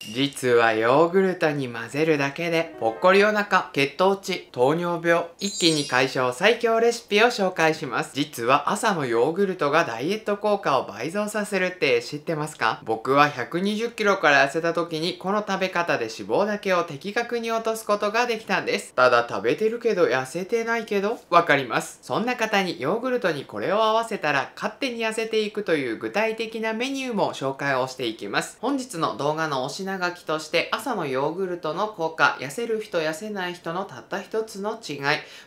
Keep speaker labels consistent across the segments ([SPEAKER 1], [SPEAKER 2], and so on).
[SPEAKER 1] 実はヨーグルトに混ぜるだけでぽっこりお腹血糖値糖尿病一気に解消最強レシピを紹介します実は朝のヨーグルトがダイエット効果を倍増させるって知ってますか僕は120キロから痩せた時にこの食べ方で脂肪だけを的確に落とすことができたんですただ食べてるけど痩せてないけどわかりますそんな方にヨーグルトにこれを合わせたら勝手に痩せていくという具体的なメニューも紹介をしていきます本日の動画のおし品書きとして朝のヨーグルトの効果、痩せる人痩せない人のたった一つの違い、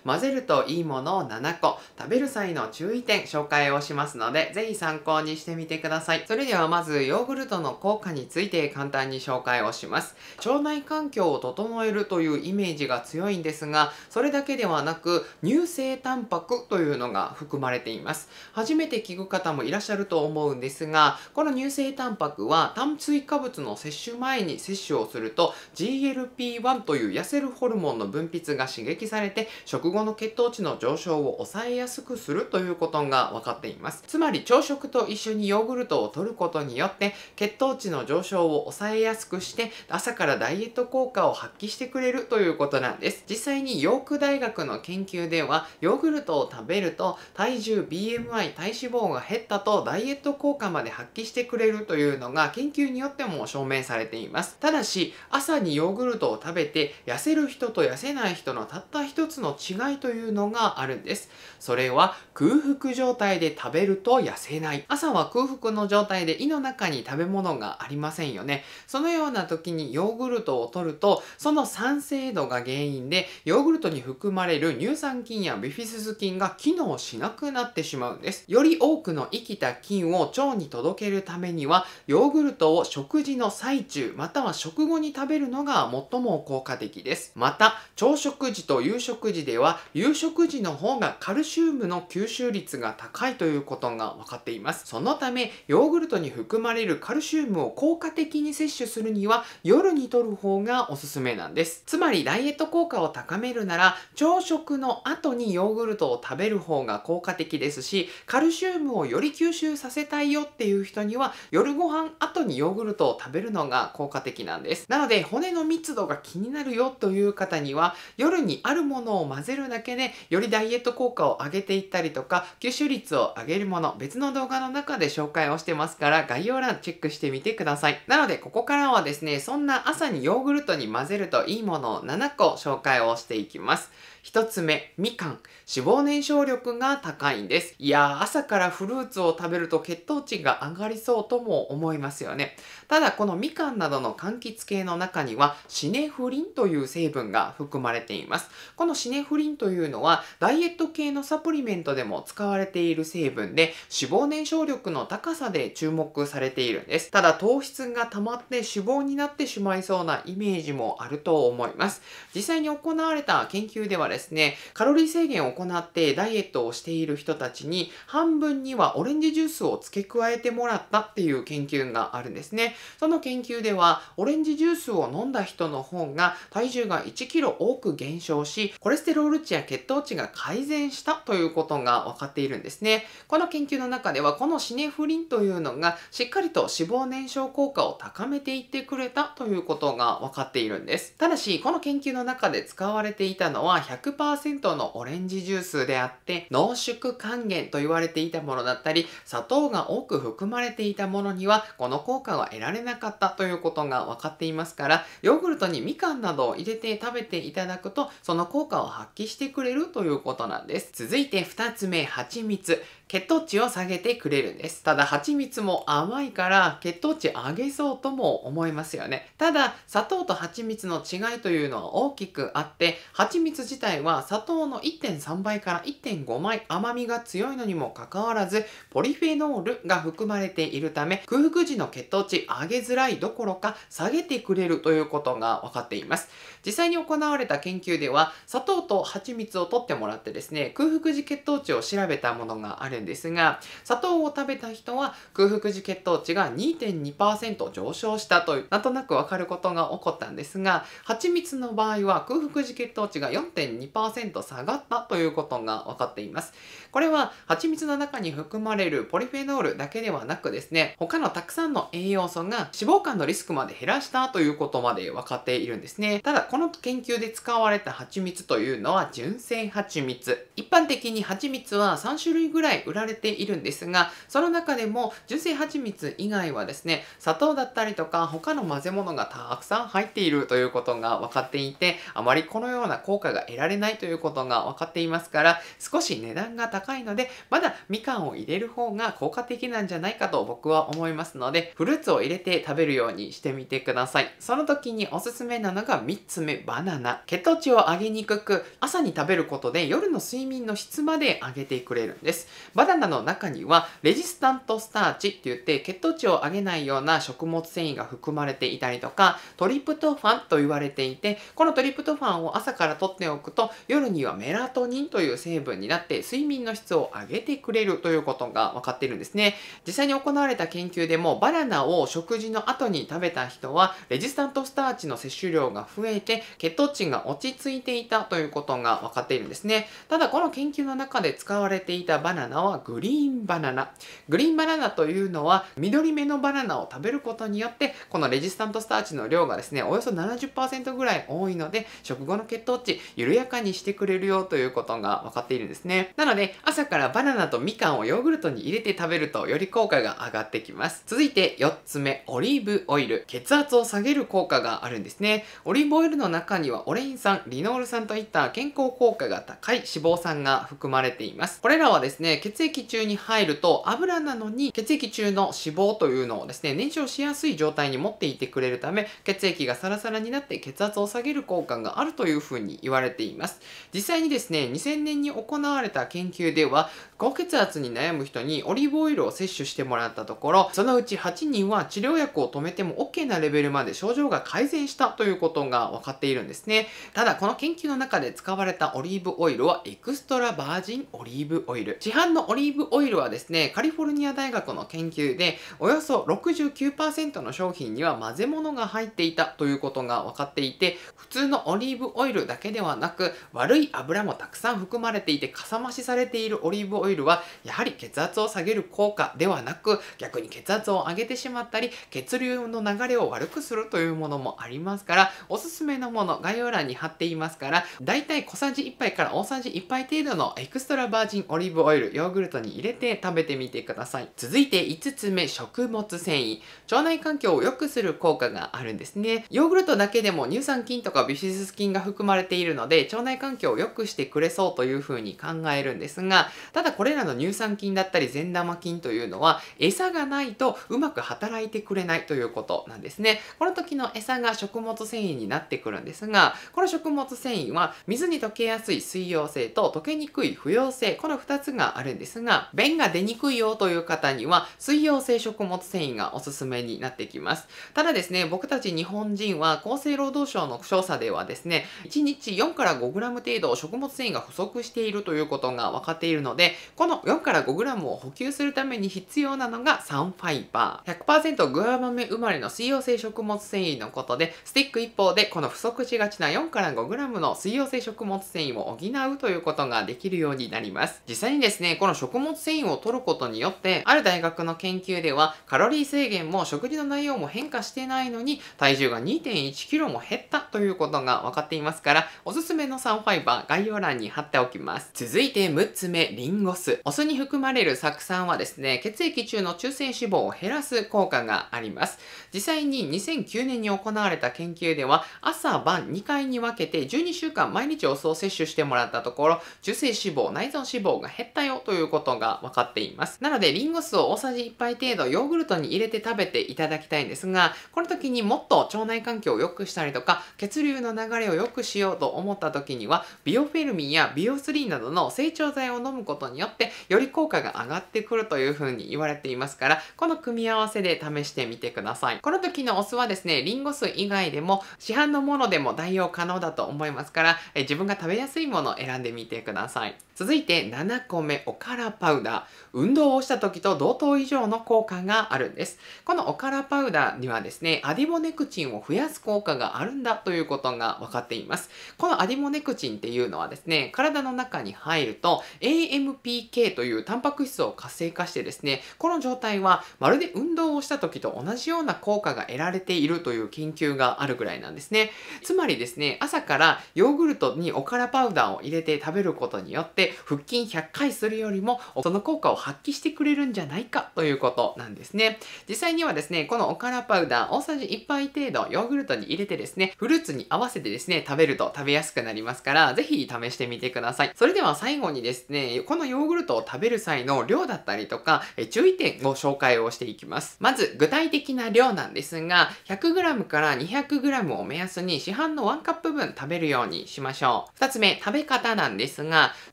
[SPEAKER 1] 混ぜるといいものを7個、食べる際の注意点紹介をしますので、ぜひ参考にしてみてください。それではまずヨーグルトの効果について簡単に紹介をします。腸内環境を整えるというイメージが強いんですが、それだけではなく乳性タンパクというのが含まれています。初めて聞く方もいらっしゃると思うんですが、この乳性タンパクは炭水化物の摂取前前に摂取をすると GLP-1 という痩せるホルモンの分泌が刺激されて食後の血糖値の上昇を抑えやすくするということが分かっていますつまり朝食と一緒にヨーグルトを摂ることによって血糖値の上昇を抑えやすくして朝からダイエット効果を発揮してくれるということなんです実際にヨーク大学の研究ではヨーグルトを食べると体重 BMI 体脂肪が減ったとダイエット効果まで発揮してくれるというのが研究によっても証明されていますいます。ただし、朝にヨーグルトを食べて痩せる人と痩せない人のたった一つの違いというのがあるんです。それは空腹状態で食べると痩せない。朝は空腹の状態で胃の中に食べ物がありませんよね。そのような時にヨーグルトを摂ると、その酸性度が原因で、ヨーグルトに含まれる乳酸菌やビフィズス菌が機能しなくなってしまうんです。より多くの生きた菌を腸に届けるためには、ヨーグルトを食事の最中または食後に食べるのが最も効果的です。また、朝食時と夕食時では夕食時の方がカルシウムの吸収率が高いということが分かっています。そのため、ヨーグルトに含まれるカルシウムを効果的に摂取するには夜に摂る方がおすすめなんです。つまり、ダイエット効果を高めるなら朝食の後にヨーグルトを食べる方が効果的ですし、カルシウムをより吸収させたいよっていう人には夜ご飯後にヨーグルトを食べるのが効効果的なんです。なので骨の密度が気になるよという方には夜にあるものを混ぜるだけでよりダイエット効果を上げていったりとか吸収率を上げるもの別の動画の中で紹介をしてますから概要欄チェックしてみてください。なのでここからはですねそんな朝にヨーグルトに混ぜるといいものを7個紹介をしていきます。1つ目みかん脂肪燃焼力が高いんです。いやー、朝からフルーツを食べると血糖値が上がりそうとも思いますよね。ただ、このみかんなどの柑橘系の中には、シネフリンという成分が含まれています。このシネフリンというのは、ダイエット系のサプリメントでも使われている成分で、脂肪燃焼力の高さで注目されているんです。ただ、糖質が溜まって脂肪になってしまいそうなイメージもあると思います。実際に行われた研究ではですね、カロリー制限を行ってダイエットをしている人たちに半分にはオレンジジュースを付け加えてもらったっていう研究があるんですね。その研究ではオレンジジュースを飲んだ人の方が体重が1キロ多く減少し、コレステロール値や血糖値が改善したということが分かっているんですね。この研究の中ではこのシネフリンというのがしっかりと脂肪燃焼効果を高めていってくれたということが分かっているんです。ただし、この研究の中で使われていたのは100%のオレンジジュースジュースであって濃縮還元と言われていたものだったり砂糖が多く含まれていたものにはこの効果は得られなかったということが分かっていますからヨーグルトにみかんなどを入れて食べていただくとその効果を発揮してくれるということなんです続いて2つ目蜂蜜血糖値を下げてくれるんです。ただ蜂蜜も甘いから血糖値上げそうとも思いますよね。ただ砂糖と蜂蜜の違いというのは大きくあって蜂蜜自体は砂糖の1.3倍から1.5倍甘みが強いのにもかかわらずポリフェノールが含まれているため空腹時の血糖値上げづらいどころか下げてくれるということが分かっています。実際に行われた研究では砂糖と蜂蜜を取ってもらってですね空腹時血糖値を調べたものがあるんですが、砂糖を食べた人は空腹時血糖値が2.2%上昇したという、なんとなくわかることが起こったんですが、蜂蜜の場合は空腹時血糖値が4.2%下がったということが分かっています。これは蜂蜜の中に含まれるポリフェノールだけではなくですね、他のたくさんの栄養素が脂肪肝のリスクまで減らしたということまで分かっているんですね。ただ、この研究で使われた蜂蜜というのは純正蜂蜜。一般的に蜂蜜は3種類ぐらい売られているんですが、その中でも純正蜂蜜以外はですね、砂糖だったりとか他の混ぜ物がたくさん入っているということが分かっていて、あまりこのような効果が得られないということが分かっていますから、少し値段が高いので、まだみかんを入れる方が効果的なんじゃないかと僕は思いますので、フルーツを入れて食べるようにしてみてください。その時におすすめなのが3つ目、バナナ。血糖値を上げにくく、朝に食べることで夜の睡眠の質まで上げてくれるんです。バナナの中にはレジスタントスターチって言って血糖値を上げないような食物繊維が含まれていたりとかトリプトファンと言われていてこのトリプトファンを朝から取っておくと夜にはメラトニンという成分になって睡眠の質を上げてくれるということが分かってるんですね実際に行われた研究でもバナナを食事の後に食べた人はレジスタントスターチの摂取量が増えて血糖値が落ち着いていたということが分かっているんですねただこの研究の中で使われていたバナナはグリーンバナナ。グリーンバナナというのは緑目のバナナを食べることによってこのレジスタントスターチの量がですねおよそ70%ぐらい多いので食後の血糖値緩やかにしてくれるよということが分かっているんですね。なので朝からバナナとみかんをヨーグルトに入れて食べるとより効果が上がってきます。続いて4つ目オリーブオイル。血圧を下げる効果があるんですね。オリーブオイルの中にはオレイン酸、リノール酸といった健康効果が高い脂肪酸が含まれています。これらはですね、血血液中に入ると油なのに血液中の脂肪というのをですね、燃焼しやすい状態に持っていてくれるため、血液がサラサラになって血圧を下げる効果があるというふうに言われています。実際にですね、2000年に行われた研究では、高血圧に悩む人にオリーブオイルを摂取してもらったところ、そのうち8人は治療薬を止めても OK なレベルまで症状が改善したということが分かっているんですね。ただ、この研究の中で使われたオリーブオイルはエクストラバージンオリーブオイル。市販ののオリーブオイルはですね、カリフォルニア大学の研究で、およそ69%の商品には混ぜ物が入っていたということが分かっていて、普通のオリーブオイルだけではなく、悪い油もたくさん含まれていて、かさ増しされているオリーブオイルは、やはり血圧を下げる効果ではなく、逆に血圧を上げてしまったり、血流の流れを悪くするというものもありますから、おすすめのもの、概要欄に貼っていますから、だいたい小さじ1杯から大さじ1杯程度のエクストラバージンオリーブオイル、ヨーーグルトに入れて食べてみてください。続いて5つ目、食物繊維。腸内環境を良くする効果があるんですね。ヨーグルトだけでも乳酸菌とかビフィズス菌が含まれているので、腸内環境を良くしてくれそうというふうに考えるんですが、ただこれらの乳酸菌だったり善玉菌というのは、餌がないとうまく働いてくれないということなんですね。この時の餌が食物繊維になってくるんですが、この食物繊維は水に溶けやすい水溶性と溶けにくい不溶性、この2つがあるんですですが、便が出にくいよという方には、水溶性食物繊維がおすすめになってきます。ただですね、僕たち日本人は厚生労働省の調査ではですね、1日4から 5g 程度食物繊維が不足しているということが分かっているので、この4から 5g を補給するために必要なのがサンファイバー。100%グアバメ生まれの水溶性食物繊維のことで、スティック1方でこの不足しがちな4から 5g の水溶性食物繊維を補うということができるようになります。実際にですね、この食物繊維を摂ることによって、ある大学の研究では、カロリー制限も食事の内容も変化してないのに、体重が 2.1kg も減ったということが分かっていますから、おすすめのサンファイバー概要欄に貼っておきます。続いて6つ目、リンゴ酢。お酢に含まれる酢酸はですね、血液中の中性脂肪を減らす効果があります。実際に2009年に行われた研究では、朝晩2回に分けて12週間毎日お酢を摂取してもらったところ、中性脂肪、内臓脂肪が減ったよといういうことが分かっています。なので、リンゴ酢を大さじ1杯程度ヨーグルトに入れて食べていただきたいんですが、この時にもっと腸内環境を良くしたりとか、血流の流れを良くしようと思った時には、ビオフェルミンやビオ3などの成長剤を飲むことによって、より効果が上がってくるというふうに言われていますから、この組み合わせで試してみてください。この時のお酢はですね、リンゴ酢以外でも、市販のものでも代用可能だと思いますから、え自分が食べやすいものを選んでみてください。続いて7個目、おかかラパウダー、運動をした時と同等以上の効果があるんです。このおからパウダーにはですね、アディモネクチンを増やす効果があるんだということが分かっています。このアディモネクチンっていうのはですね、体の中に入ると AMPK というタンパク質を活性化してですね、この状態はまるで運動をした時と同じような効果が得られているという研究があるぐらいなんですね。つまりですね、朝からヨーグルトにおからパウダーを入れて食べることによって腹筋100回するよりよりも、その効果を発揮してくれるんじゃないかということなんですね。実際にはですね、このおからパウダー大さじ1杯程度ヨーグルトに入れてですね、フルーツに合わせてですね、食べると食べやすくなりますから、ぜひ試してみてください。それでは最後にですね、このヨーグルトを食べる際の量だったりとか、え注意点ご紹介をしていきます。まず、具体的な量なんですが、100g から 200g を目安に市販の1カップ分食べるようにしましょう。2つ目、食べ方なんですが、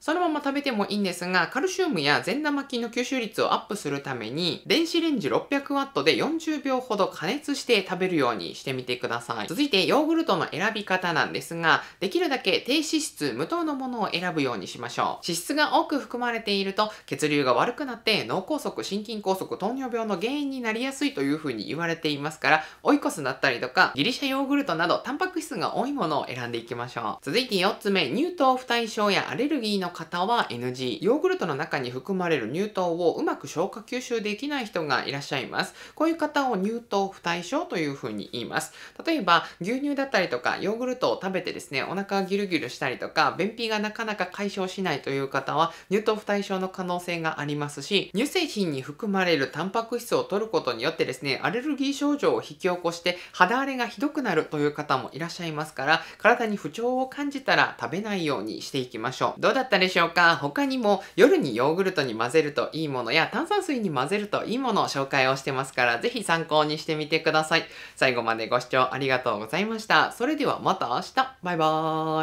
[SPEAKER 1] そのまま食べてもいいんですが、カルルシウムや善玉菌の吸収率をアップするために、電子レンジ 600W で40秒ほど加熱して食べるようにしてみてください。続いて、ヨーグルトの選び方なんですが、できるだけ低脂質、無糖のものを選ぶようにしましょう。脂質が多く含まれていると、血流が悪くなって脳梗塞、心筋梗塞、糖尿病の原因になりやすいというふうに言われていますから、オイコスだったりとか、ギリシャヨーグルトなど、タンパク質が多いものを選んでいきましょう。続いて4つ目、乳糖不対症やアレルギーの方は NG。ヨーグルトの中に含まれる乳糖をうまく消化吸収できない人がいらっしゃいます。こういう方を乳糖不対症というふうに言います。例えば、牛乳だったりとかヨーグルトを食べてですね、お腹がギルギルしたりとか、便秘がなかなか解消しないという方は、乳糖不対症の可能性がありますし、乳製品に含まれるタンパク質を摂ることによってですね、アレルギー症状を引き起こして肌荒れがひどくなるという方もいらっしゃいますから、体に不調を感じたら食べないようにしていきましょう。どうだったでしょうか他にも夜ににヨーグルトに混ぜるといいものや炭酸水に混ぜるといいものを紹介をしてますから、ぜひ参考にしてみてください。最後までご視聴ありがとうございました。それではまた明日。バイバ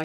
[SPEAKER 1] ーイ。